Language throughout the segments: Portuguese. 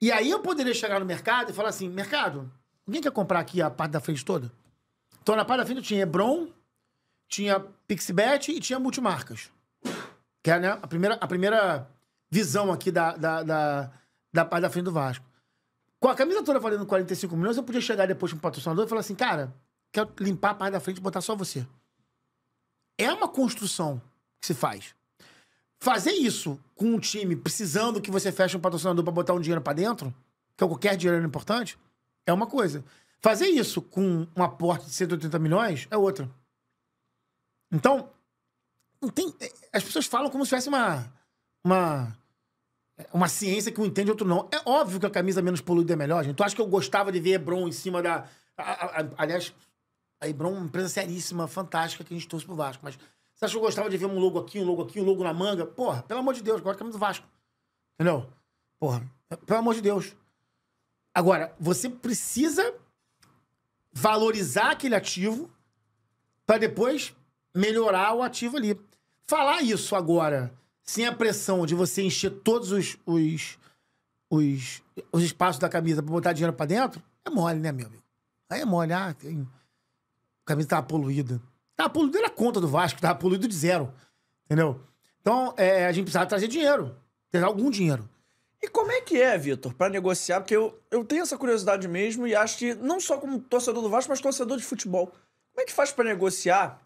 E aí eu poderia chegar no mercado e falar assim: mercado, ninguém quer comprar aqui a parte da frente toda? Então, na parte da frente tinha Hebron, tinha Pixibet e tinha Multimarcas. Que é né, a, primeira, a primeira visão aqui da, da, da, da parte da frente do Vasco. Com a camisa toda valendo 45 milhões, eu podia chegar depois para um patrocinador e falar assim: cara, quero limpar a parte da frente e botar só você. É uma construção que se faz. Fazer isso com um time precisando que você feche um patrocinador para botar um dinheiro para dentro, que é qualquer dinheiro é importante, é uma coisa. Fazer isso com um aporte de 180 milhões é outra. Então, tem, é, as pessoas falam como se fosse uma, uma, uma ciência que um entende e outro não. É óbvio que a camisa menos poluída é melhor, gente. Tu acha que eu gostava de ver Hebron em cima da. A, a, a, aliás, a Hebron é uma empresa seríssima, fantástica, que a gente trouxe pro Vasco, mas você acha que eu gostava de ver um logo aqui, um logo aqui, um logo na manga? Porra, pelo amor de Deus, agora camisa do Vasco. Entendeu? Porra, pelo amor de Deus. Agora, você precisa valorizar aquele ativo para depois melhorar o ativo ali. Falar isso agora, sem a pressão de você encher todos os, os, os, os espaços da camisa para botar dinheiro para dentro, é mole, né, meu amigo? Aí é mole. Ah, tem... a camisa tá poluída. Tava poluído na conta do Vasco, tava poluído de zero. Entendeu? Então, é, a gente precisava trazer dinheiro. Ter algum dinheiro. E como é que é, Vitor, para negociar? Porque eu, eu tenho essa curiosidade mesmo e acho que não só como torcedor do Vasco, mas torcedor de futebol. Como é que faz para negociar?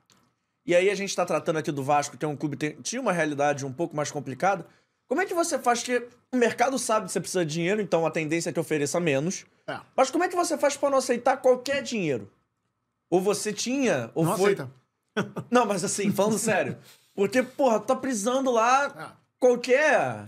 E aí a gente está tratando aqui do Vasco, que é um clube que tinha uma realidade um pouco mais complicada. Como é que você faz que o mercado sabe que você precisa de dinheiro, então a tendência é que ofereça menos. É. Mas como é que você faz para não aceitar qualquer dinheiro? Ou você tinha, ou não foi... aceita. Não, mas assim, falando sério. Porque, porra, tá precisando lá ah. qualquer.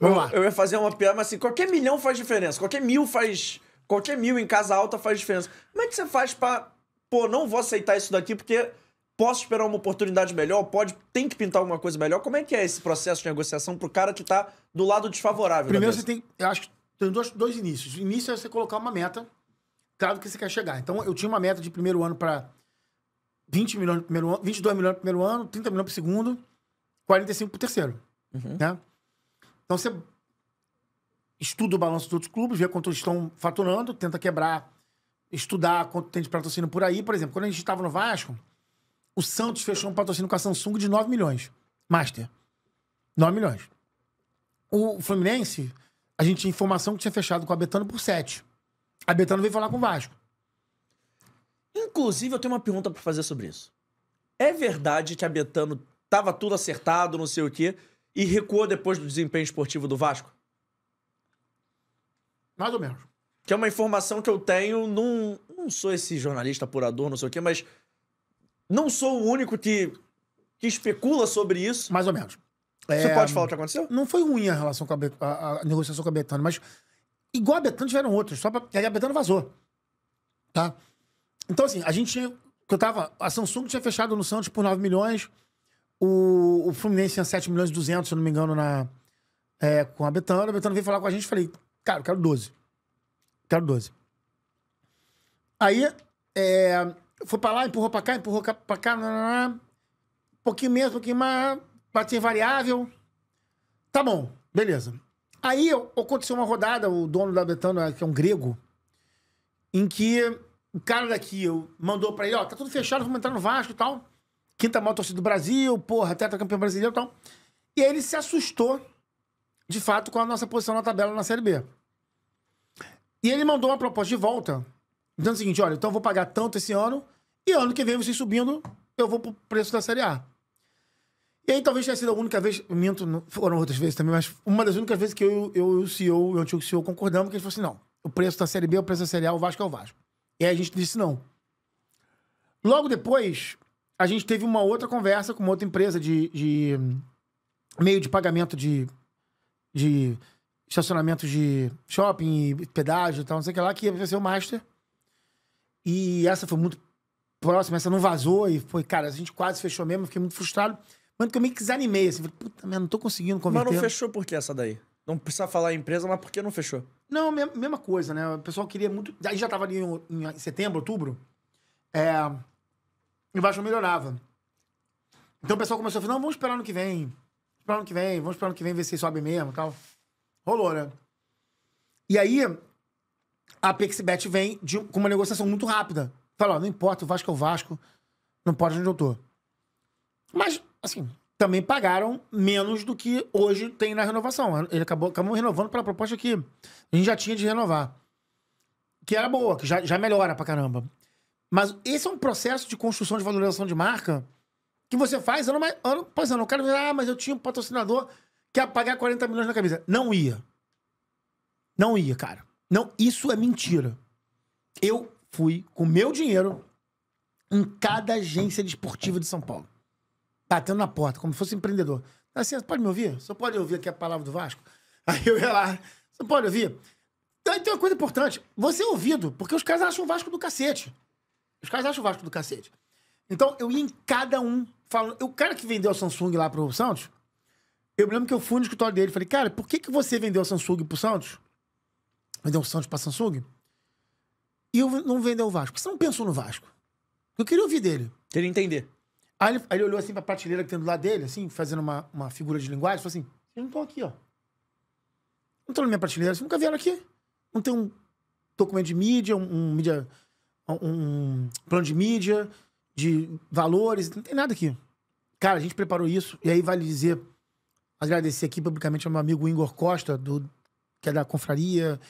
Vamos lá. Eu, eu ia fazer uma piada, mas assim, qualquer milhão faz diferença. Qualquer mil faz. Qualquer mil em casa alta faz diferença. Como é que você faz pra. Pô, não vou aceitar isso daqui porque posso esperar uma oportunidade melhor? Pode, tem que pintar alguma coisa melhor? Como é que é esse processo de negociação pro cara que tá do lado desfavorável? Primeiro você tem. Eu acho que tem dois, dois inícios. O início é você colocar uma meta, claro que você quer chegar. Então eu tinha uma meta de primeiro ano para 20 milhões no primeiro ano, 22 milhões no primeiro ano, 30 milhões pro segundo, 45 pro terceiro. Uhum. Né? Então você estuda o balanço dos outros clubes, vê quanto eles estão faturando, tenta quebrar, estudar quanto tem de patrocínio por aí. Por exemplo, quando a gente estava no Vasco, o Santos fechou um patrocínio com a Samsung de 9 milhões. Master. 9 milhões. O Fluminense, a gente tinha informação que tinha fechado com a Betano por 7. A Betano veio falar com o Vasco. Inclusive, eu tenho uma pergunta para fazer sobre isso. É verdade que a Betano tava tudo acertado, não sei o quê, e recuou depois do desempenho esportivo do Vasco? Mais ou menos. Que é uma informação que eu tenho, não, não sou esse jornalista apurador, não sei o quê, mas não sou o único que, que especula sobre isso. Mais ou menos. Você é, pode falar o que aconteceu? Não foi ruim a relação com a, a, a negociação com a Betano, mas igual a Betano tiveram outros, só pra, aí a Betano vazou. Tá? Então, assim, a gente Eu tava, a Samsung tinha fechado no Santos por 9 milhões. O, o Fluminense tinha 7 milhões e 200, se eu não me engano, na, é, com a Betano. A Betano veio falar com a gente e falei, cara, eu quero 12. Quero 12. Aí, é, foi pra lá, empurrou pra cá, empurrou pra cá, um pouquinho menos, pouquinho mais, batia variável. Tá bom, beleza. Aí aconteceu uma rodada, o dono da Betano, que é um grego, em que o cara daqui mandou pra ele, ó, tá tudo fechado, vamos entrar no Vasco e tal. Quinta maior torcida do Brasil, porra, campeão brasileiro e tal. E aí ele se assustou, de fato, com a nossa posição na tabela na Série B. E ele mandou uma proposta de volta, dizendo o seguinte, olha, então eu vou pagar tanto esse ano, e ano que vem vocês subindo, eu vou pro preço da Série A. E aí talvez tenha sido a única vez, minto, foram outras vezes também, mas uma das únicas vezes que eu, eu, eu e o CEO, o antigo CEO, concordamos, que ele falou assim, não, o preço da Série B é o preço da Série A, o Vasco é o Vasco. E aí a gente disse não. Logo depois, a gente teve uma outra conversa com uma outra empresa de, de hum, meio de pagamento de, de estacionamento de shopping, pedágio e tal, não sei o que lá, que ia ser o Master. E essa foi muito próxima, essa não vazou e foi, cara, a gente quase fechou mesmo, fiquei muito frustrado. Mano, que eu meio que desanimei, assim, falei, puta merda, não tô conseguindo converter. Mas não fechou por que essa daí? Não precisa falar a empresa, mas por que não fechou? Não, mesma coisa, né? O pessoal queria muito. Aí já tava ali em, setembro, outubro. É. E o Vasco melhorava. Então o pessoal começou a falar: não, vamos esperar no que vem. Esperar no que vem, vamos esperar no que vem, ver se sobe mesmo e tal. Rolou, né? E aí, a Pixbet vem de, com uma negociação muito rápida. falou, não importa, o Vasco é o Vasco, não pode onde eu tô. Mas, assim, também pagaram menos do que hoje tem na renovação. Ele acabou, acabou renovando pela proposta que a gente já tinha de renovar. Que era boa, que já, já melhora pra caramba. Mas esse é um processo de construção de valorização de marca que você faz ano, ano após ano. O cara diz, ah, mas eu tinha um patrocinador que ia pagar 40 milhões na camisa. Não ia. Não ia, cara. Não, isso é mentira. Eu fui com meu dinheiro em cada agência desportiva de São Paulo batendo na porta, como se fosse empreendedor. Tá assim, pode me ouvir? Você pode ouvir aqui a palavra do Vasco? Aí eu ia lá, você pode ouvir? Então, tem uma coisa importante, você é ouvido, porque os caras acham o Vasco do cacete. Os caras acham o Vasco do cacete. Então, eu ia em cada um falando. O cara que vendeu a Samsung lá pro Santos, eu lembro que eu fui no escritório dele e falei, cara, por que, que você vendeu a Samsung pro Santos? Vendeu o Santos pra Samsung? E eu não vendeu o Vasco. Você não pensou no Vasco. Eu queria ouvir dele. Queria entender. Aí ele, aí ele olhou assim pra prateleira que tem do lado dele, assim, fazendo uma, uma figura de linguagem, falou assim: vocês não estão aqui, ó. Não estão na minha prateleira, vocês nunca vieram aqui. Não tem um documento de mídia, um, um mídia, um, um plano de mídia, de valores, não tem nada aqui. Cara, a gente preparou isso, e aí vale dizer, agradecer aqui publicamente ao meu amigo Igor Costa, do, que é da Confraria,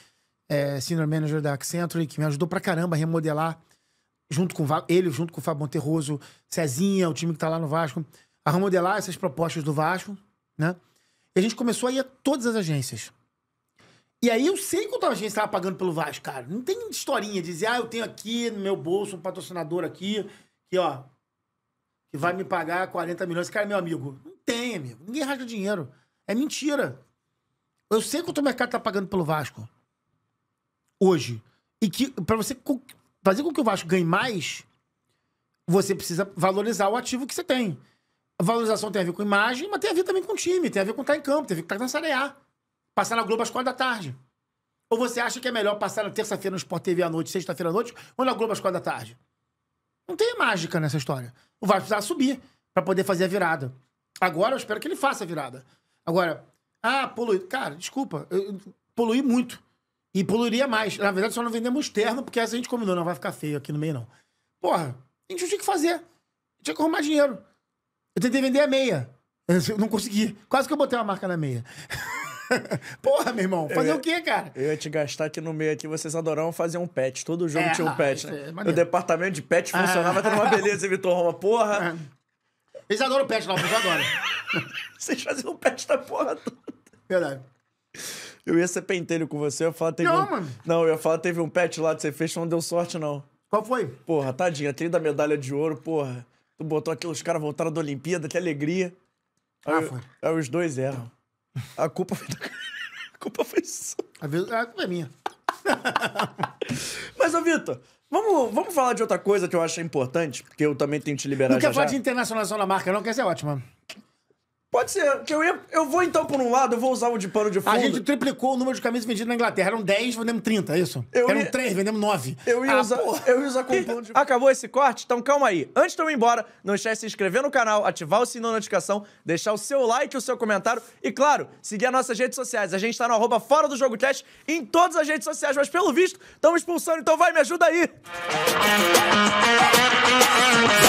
é, Senior Manager da Accenture, que me ajudou pra caramba a remodelar junto com ele, junto com o Fábio Monterroso, Cezinha, o time que tá lá no Vasco, a remodelar essas propostas do Vasco, né? E a gente começou a ir a todas as agências. E aí eu sei quanto a agência tava pagando pelo Vasco, cara. Não tem historinha de dizer, ah, eu tenho aqui no meu bolso um patrocinador aqui, que ó, que vai me pagar 40 milhões. Esse cara é meu amigo. Não tem, amigo. Ninguém rasga dinheiro. É mentira. Eu sei quanto o mercado tá pagando pelo Vasco. Hoje. E que, para você fazer com que o Vasco ganhe mais, você precisa valorizar o ativo que você tem. A valorização tem a ver com imagem, mas tem a ver também com o time, tem a ver com estar em campo, tem a ver com estar na Série Passar na Globo às quatro da tarde. Ou você acha que é melhor passar na terça-feira no Sport TV à noite, sexta-feira à noite, ou na Globo às quatro da tarde? Não tem mágica nessa história. O Vasco precisava subir para poder fazer a virada. Agora eu espero que ele faça a virada. Agora, ah, poluir. Cara, desculpa, eu poluí muito. E poluiria mais. Na verdade, só não vendemos terno, porque essa a gente combinou, não vai ficar feio aqui no meio, não. Porra, a gente não tinha que fazer. Tinha que arrumar dinheiro. Eu tentei vender a meia. Eu não consegui. Quase que eu botei uma marca na meia. Porra, meu irmão, fazer ia, o quê, cara? Eu ia te gastar aqui no meio aqui, vocês adoravam fazer um pet. Todo jogo é, tinha um pet, né? É o departamento de pet ah. funcionava, ah. tendo uma beleza, Vitor Roma. Porra! Ah. Eles adoram pet lá, eles adoram. vocês faziam um pet da porra toda. Verdade. Eu ia ser pentelho com você, eu ia falar, teve não, um... mano. Não, eu ia falar, teve um pet lá que você fez, não deu sorte, não. Qual foi? Porra, tadinha, aquele da medalha de ouro, porra. Tu botou aquilo, os caras voltaram da Olimpíada, que alegria. Ah, foi. Aí os dois erram. A culpa foi da... A culpa foi sua. A, vez... a culpa é minha. Mas, ô Vitor, vamos, vamos falar de outra coisa que eu acho importante, porque eu também tenho que te liberar Não já quer falar já. de internacionalização da marca, não, que essa é ótima. Pode ser. Que eu, ia, eu vou então por um lado, eu vou usar o de pano de fundo. A gente triplicou o número de camisas vendidas na Inglaterra. Eram 10, vendemos 30, é isso? Eu Eram ia... 3, vendemos 9. Eu ia ah, usar, eu ia usar pano de fundo. Acabou esse corte? Então calma aí. Antes de eu ir embora, não esquece de se inscrever no canal, ativar o sininho da notificação, deixar o seu like, o seu comentário e, claro, seguir as nossas redes sociais. A gente tá no arroba fora do jogo cast em todas as redes sociais, mas pelo visto, estamos expulsando, então vai, me ajuda aí! Música